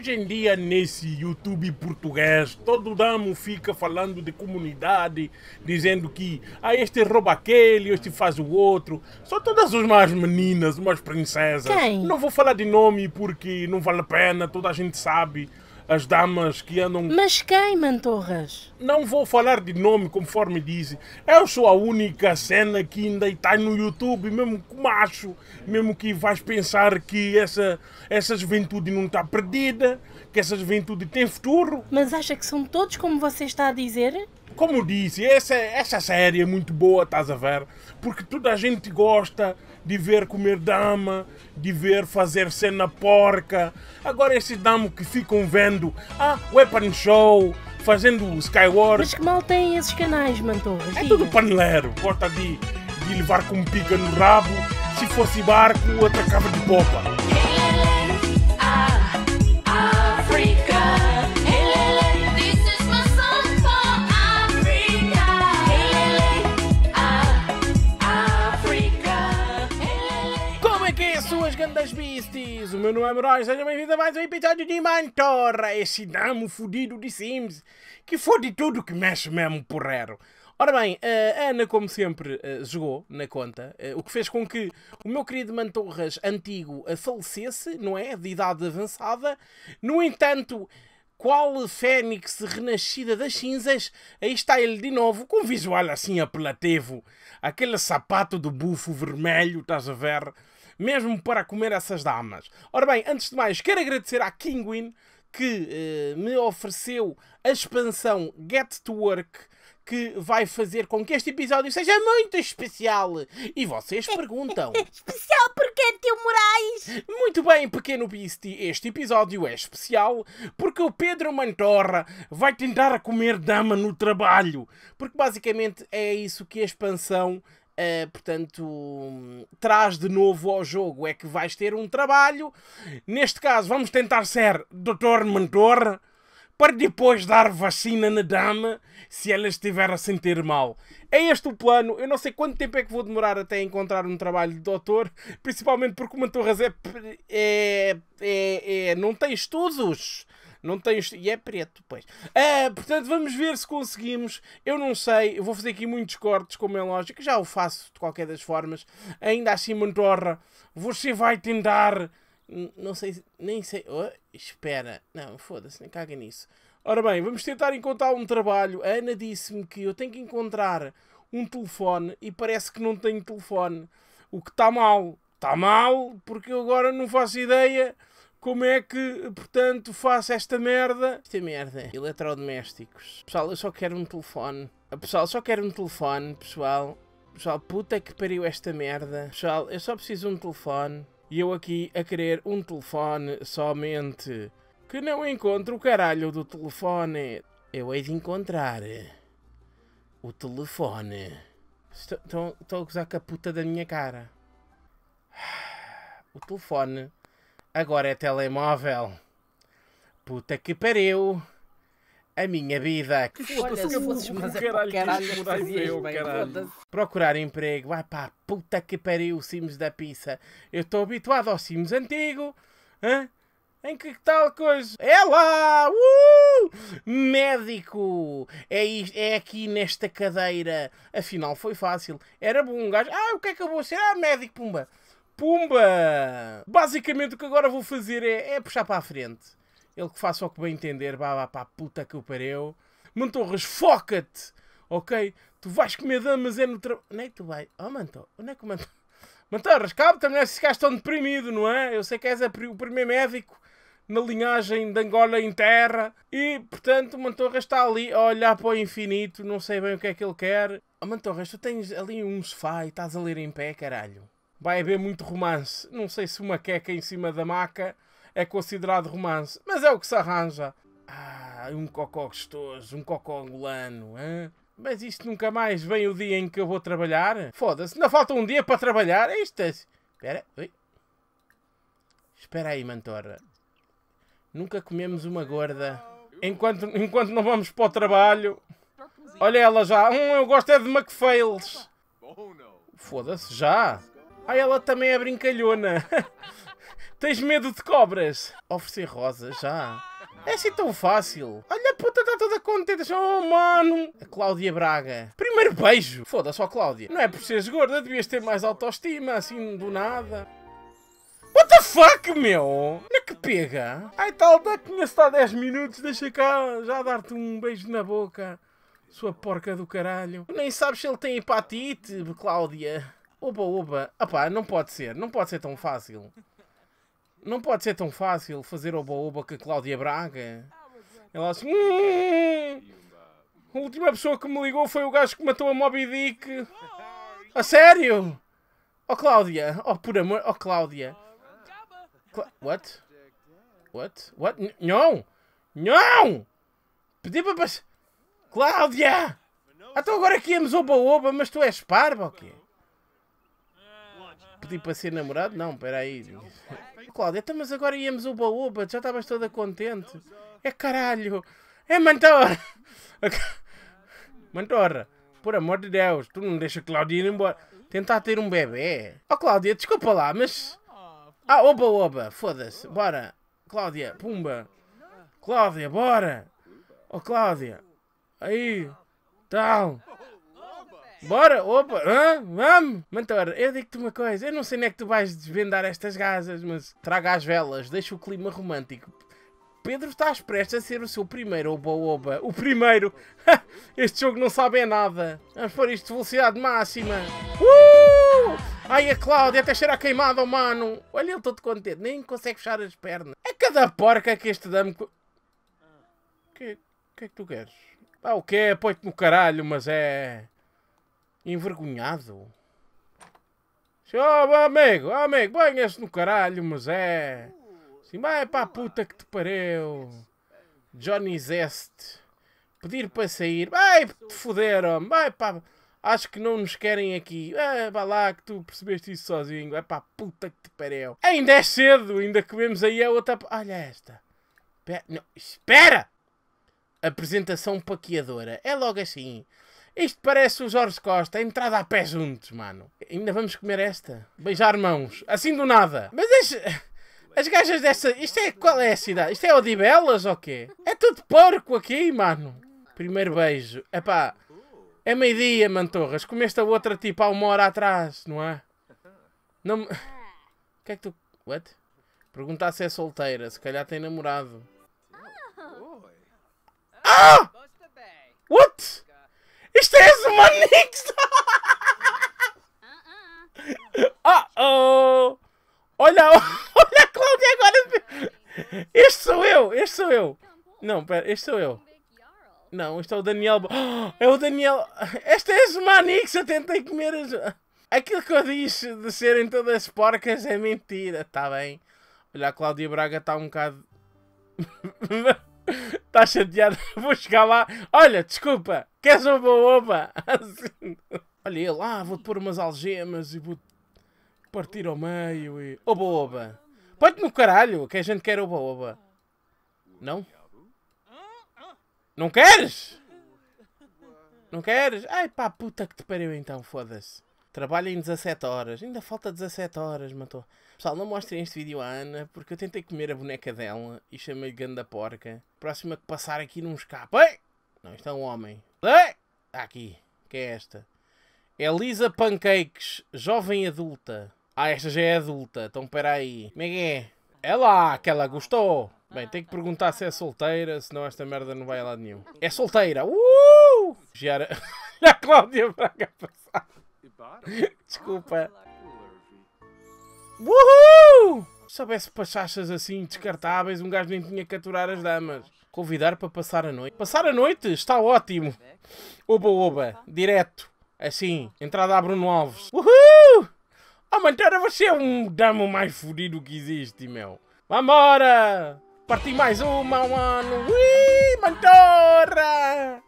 Hoje em dia, nesse YouTube português, todo damo fica falando de comunidade, dizendo que ah, este rouba aquele, este faz o outro. São todas umas meninas, umas princesas. Quem? Não vou falar de nome porque não vale a pena, toda a gente sabe as damas que andam. Mas quem, Mantorras? Não vou falar de nome, conforme dizem. Eu sou a única cena que ainda está no YouTube, mesmo que macho, mesmo que vais pensar que essa, essa juventude não está perdida, que essa juventude tem futuro. Mas acha que são todos como você está a dizer? Como disse, essa, essa série é muito boa, estás a ver? Porque toda a gente gosta, de ver comer dama, de ver fazer cena porca. Agora esses damos que ficam vendo, ah, Weapon Show, fazendo Skyward. Mas que mal têm esses canais, Mantorra? É tudo paneleiro, porta de, de levar com pica no rabo, se fosse barco, atacava de popa. Lendas Beasties! O meu nome é Moraes, seja bem-vindo a mais um episódio de Mantorra, esse damo fudido de Sims, que fode tudo que mexe mesmo porrero. Ora bem, eh, a Ana, como sempre, eh, jogou na conta, eh, o que fez com que o meu querido Mantorras antigo falecesse, não é? De idade avançada. No entanto, qual fênix renascida das cinzas, aí está ele de novo, com um visual assim apelativo. Aquele sapato do bufo vermelho, estás a ver? mesmo para comer essas damas. Ora bem, antes de mais, quero agradecer à Kinguin que eh, me ofereceu a expansão Get to Work que vai fazer com que este episódio seja muito especial. E vocês perguntam: Especial porque é, tio Moraes? Muito bem, pequeno Beastie, este episódio é especial porque o Pedro Mantorra vai tentar comer dama no trabalho. Porque basicamente é isso que a expansão Uh, portanto, traz de novo ao jogo é que vais ter um trabalho. Neste caso, vamos tentar ser doutor mentor para depois dar vacina na dama se ela estiver a sentir mal. É este o plano. Eu não sei quanto tempo é que vou demorar até encontrar um trabalho de doutor, principalmente porque o mentor é, é, é, é não tem estudos. Não tens E é preto, pois. é portanto, vamos ver se conseguimos. Eu não sei. Eu vou fazer aqui muitos cortes, como é lógico. Já o faço de qualquer das formas. Ainda assim, Mantorra, você vai tentar. Não sei. Nem sei. Oh, espera. Não, foda-se, nem caga nisso. Ora bem, vamos tentar encontrar um trabalho. A Ana disse-me que eu tenho que encontrar um telefone e parece que não tenho telefone. O que está mal. Está mal, porque eu agora não faço ideia como é que, portanto, faço esta merda? Esta merda. Eletrodomésticos. Pessoal, eu só quero um telefone. Pessoal, só quero um telefone, pessoal. Pessoal, puta que pariu esta merda. Pessoal, eu só preciso de um telefone. E eu aqui a querer um telefone somente. Que não encontro o caralho do telefone. Eu hei de encontrar. O telefone. Estão a gozar com a puta da minha cara. O telefone agora é telemóvel. Puta que pariu. A minha vida. Que foda-se, que fosses fazer eu, caralho. Procurar emprego. Vai pá, puta que pariu, Sims da pizza. Eu estou habituado ao Sims antigo. Hã? Em que tal coisa? É lá! Uh! Médico! É, isto, é aqui nesta cadeira. Afinal, foi fácil. Era bom um gajo. Ah, o que é que eu vou ser? Ah, médico, pumba. Pumba! Basicamente o que agora vou fazer é, é puxar para a frente. Ele que faça o que bem entender, vá para a puta que o pareu. Mantorras, foca-te! Ok? Tu vais comer damas é no trabalho. Onde é que tu vais? Oh, Mantor, onde é que o Mantor... Mantorras, cabe também mulher, esses gajos estão não é? Eu sei que és o primeiro médico na linhagem de Angola em terra. E, portanto, o Mantorras está ali a olhar para o infinito, não sei bem o que é que ele quer. Oh, Mantorras, tu tens ali um sofá e estás a ler em pé, caralho vai haver muito romance. Não sei se uma queca em cima da maca é considerado romance, mas é o que se arranja. Ah, um cocó gostoso, um cocó angolano, hein? Mas isto nunca mais vem o dia em que eu vou trabalhar? Foda-se, ainda falta um dia para trabalhar. É isto. É- Espera, oi. Espera aí, Mantorra. Nunca comemos uma gorda. Enquanto, enquanto não vamos para o trabalho. Olha ela já. Hum, eu gosto é de McFails. Oh, Foda-se, já. Ai, ela também é brincalhona. Tens medo de cobras? Oferecer rosas, já. É assim tão fácil. Olha a puta, está toda contente. Oh, mano. A Cláudia Braga. Primeiro beijo. Foda-se, ó Cláudia. Não é por seres gorda, devias ter mais autoestima, assim, do nada. What the fuck, meu? Na que pega? Ai, tal, já conheço há 10 minutos. Deixa cá já dar-te um beijo na boca. Sua porca do caralho. Nem sabes se ele tem hepatite, Cláudia. Oba, oba. Apá, não pode ser. Não pode ser tão fácil. Não pode ser tão fácil fazer oba, oba que a Cláudia Braga. Ela assim... Hum, hum, hum. a última pessoa que me ligou foi o gajo que matou a Moby Dick. A sério? Oh, Cláudia. Oh, por amor... Oh, Cláudia. Cla What? What? What? não! Não! Pedi para... Cláudia! Então agora aqui íamos oba-oba, mas tu és parva ou quê? pedir tipo, para ser namorado? Não, peraí. Cláudia, então, mas agora íamos o baúba, já estavas toda contente. É caralho! É mantorra! mantorra, por amor de Deus, tu não deixa a Cláudia ir embora. Tentar ter um bebê. Oh Cláudia, desculpa lá, mas. Ah, oba oba, foda-se, bora. Cláudia, pumba. Cláudia, bora. Oh Cláudia, aí, tal. Bora, opa, hã? Vamos! Mantora, eu digo-te uma coisa, eu não sei nem é que tu vais desvendar estas gasas, mas traga as velas, deixa o clima romântico. Pedro estás prestes a ser o seu primeiro oba-oba. O primeiro! este jogo não sabe é nada. Vamos pôr isto de velocidade máxima. Uh! Ai, a Cláudia até cheira queimada, oh, mano. Olha, ele todo contente. Nem consegue fechar as pernas. É cada porca que este dame... O que, que é que tu queres? Ah, o quê? põe te no caralho, mas é... Envergonhado. Oh, oh, amigo, oh, amigo, banha no caralho, mas é. Sim, vai é para a puta que te pariu. Johnny Zest. Pedir para sair. Vai, te foderam. Vai para. Acho que não nos querem aqui. É, vá lá que tu percebeste isso sozinho. É para a puta que te pariu. Ainda é cedo, ainda comemos aí a outra. Olha esta. Pe... Não, espera! Apresentação paqueadora. É logo assim. Isto parece o Jorge Costa, entrada a pé juntos, mano. Ainda vamos comer esta. Beijar mãos. Assim do nada. Mas as As gajas dessa. Isto é. Qual é a cidade? Isto é Odibelas ou quê? É tudo porco aqui, mano. Primeiro beijo. é pá. É meio-dia, Mantorras. Comeste a outra tipo há uma hora atrás, não é? Não. O que é que tu. What? Perguntar se é solteira. Se calhar tem namorado. Ah! ah! What? Isto é Manix! oh, oh! Olha, olha a Cláudia agora! Este sou eu, este sou eu! Não, pera, este sou eu. Não, este é o Daniel. Oh, é o Daniel. Esta é a Manix. eu tentei comer as. Aquilo que eu disse de serem todas porcas é mentira, tá bem? Olha, a Cláudia Braga está um bocado. Está chateado? Vou chegar lá. Olha, desculpa, queres uma boba? Assim. Olha ele, lá, vou-te pôr umas algemas e vou-te partir ao meio e. Oba oba! Põe-te no caralho, que a gente quer oba oba. Não? Não queres? Não queres? Ai pá, puta que te pariu então, foda-se. Trabalho em 17 horas. Ainda falta 17 horas, matou. Pessoal, não mostrem este vídeo à Ana, porque eu tentei comer a boneca dela e chamei-lhe ganda porca. Próxima que passar aqui não escapa. Ei! Não, isto é um homem. Ei! Aqui. Que é esta? É Lisa Pancakes, jovem adulta. Ah, esta já é adulta, então aí. Como é que é? É lá, que ela gostou. Bem, tem que perguntar se é solteira, senão esta merda não vai a lado nenhum. É solteira! Uh! Já a Cláudia Braga passar. Desculpa. Uhul! Se soubesse chachas assim descartáveis, um gajo nem tinha que aturar as damas. Convidar para passar a noite. Passar a noite está ótimo. Oba, oba, direto. Assim, entrada a Bruno Alves. Uhul! Oh, então era você um damo mais fodido que existe, meu. Vambora! Parti mais uma, mano. Ui, Mantora!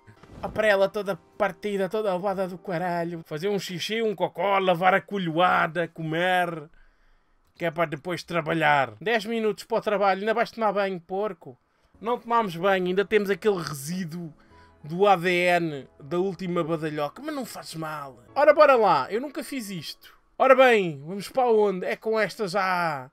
ela toda partida, toda lavada do caralho. Fazer um xixi, um cocó, lavar a colhoada, comer que é para depois trabalhar. 10 minutos para o trabalho, ainda vais tomar banho, porco. Não tomámos banho, ainda temos aquele resíduo do ADN da última badalhoca, mas não faz mal. Ora, bora lá, eu nunca fiz isto. Ora bem, vamos para onde? É com esta já.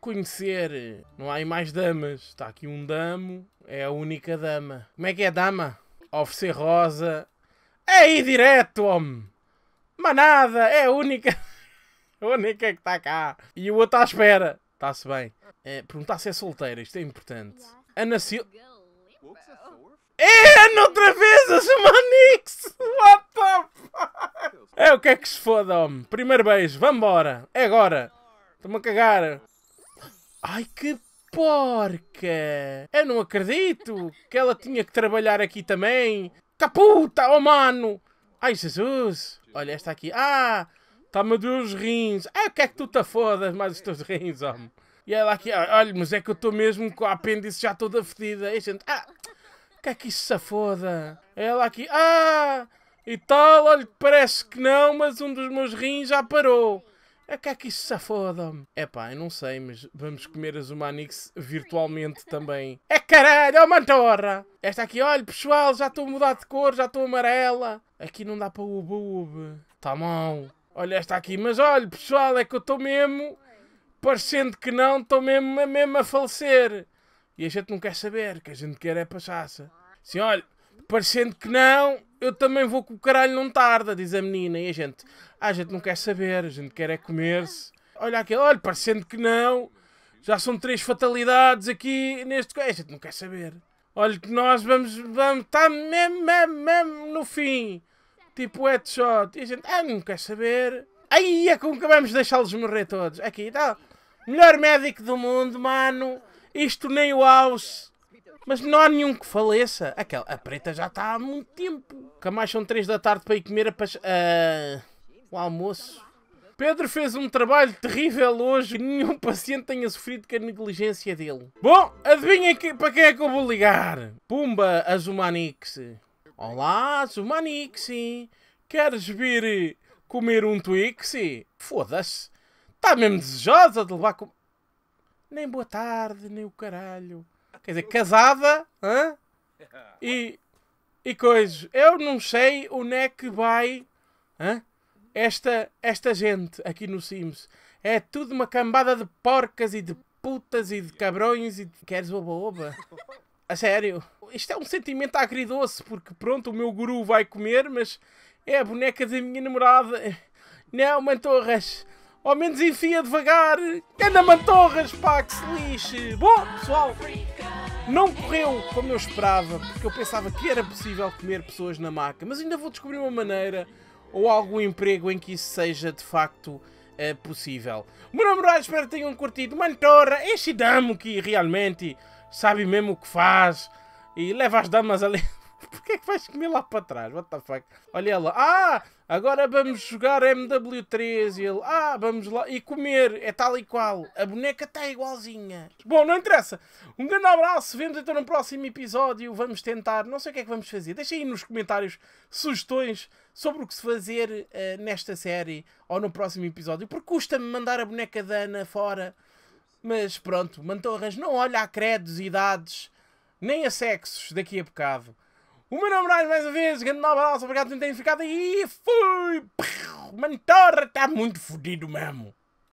Conhecer. Não há aí mais damas. Está aqui um damo, é a única dama. Como é que é dama? Oferecer rosa. É aí direto, homem! Manada, é a única a é que está cá. E o outro tá à espera. Está-se bem. É, perguntar se é solteira, isto é importante. Ana Sil, É, Ana outra vez, a Chamanix! What the fuck? É o que é que se foda, homem. Primeiro beijo, vambora. É agora. Estou-me a cagar. Ai que porca! Eu não acredito que ela tinha que trabalhar aqui também. Caputa, tá oh mano! Ai Jesus! Olha esta aqui. Ah! Toma tá, os rins. Ah, o que é que tu te fodas mais os teus rins, homem? E ela aqui, ah, olha, mas é que eu estou mesmo com a apêndice já toda fedida. E a gente, ah, o que é que isso se foda? Ela aqui, ah, e tal, olha, parece que não, mas um dos meus rins já parou. É que é que isso se foda-me? É pá, eu não sei, mas vamos comer as Humanix virtualmente também. É caralho, é uma torra Esta aqui, olha pessoal, já estou a mudar de cor, já estou amarela. Aqui não dá para o ube Tá mal. Olha, está aqui. Mas olha, pessoal, é que eu estou mesmo, parecendo que não, estou mesmo, é mesmo a falecer. E a gente não quer saber, o que a gente quer é pachaça. Sim, olha, parecendo que não, eu também vou com o caralho não tarda, diz a menina. E a gente, ah, a gente não quer saber, a gente quer é comer-se. Olha aqui, olha, parecendo que não, já são três fatalidades aqui neste... A gente não quer saber. Olha que nós vamos, vamos, está mesmo, mesmo, mesmo no fim tipo headshot. É e a gente, ah, não quer saber. Aí é como que vamos deixá-los morrer todos. Aqui está. Melhor médico do mundo, mano. Isto nem o House. Mas não há nenhum que faleça. Aquela, a preta já está há muito tempo. Que mais são 3 da tarde para ir comer a Uh, o almoço. Pedro fez um trabalho terrível hoje. Nenhum paciente tenha sofrido com a negligência dele. Bom, adivinhem que, para quem é que eu vou ligar. Pumba, Azumanix. Olá, Zumanixi! Queres vir eh, comer um Twixi? Foda-se! Está mesmo desejosa de levar com... Nem boa tarde, nem o caralho. Quer dizer, casada, hã? E... E coisas. Eu não sei onde é que vai... Hã? Esta, esta gente aqui no Sims. É tudo uma cambada de porcas e de putas e de cabrões e de... Queres oba-oba? A sério. Isto é um sentimento agridoce, porque pronto, o meu guru vai comer, mas é a boneca da minha namorada. Não, Mantorras. Ao menos enfia devagar. Anda, Mantorras, pá, que se lixe. Bom, pessoal, não correu como eu esperava, porque eu pensava que era possível comer pessoas na maca, mas ainda vou descobrir uma maneira ou algum emprego em que isso seja de facto é, possível. meu namorado espero que tenham curtido. Mantorra, este damo que realmente sabe mesmo o que faz e leva as damas ali. Porquê é que vais comer lá para trás? What the fuck? Olha ela, ah, agora vamos jogar MW3 e ele, ah, vamos lá e comer, é tal e qual. A boneca está igualzinha. Bom, não interessa. Um grande abraço, vemos então no próximo episódio. Vamos tentar, não sei o que é que vamos fazer. Deixem aí nos comentários sugestões sobre o que se fazer uh, nesta série ou no próximo episódio, porque custa-me mandar a boneca da Ana fora. Mas pronto, Mantorras não olha a credos, idades, nem a sexos daqui a bocado. O meu nome é mais uma vez, grande nova alça, obrigado por terem ficado aí. Fui! Mantorra está muito fodido mesmo.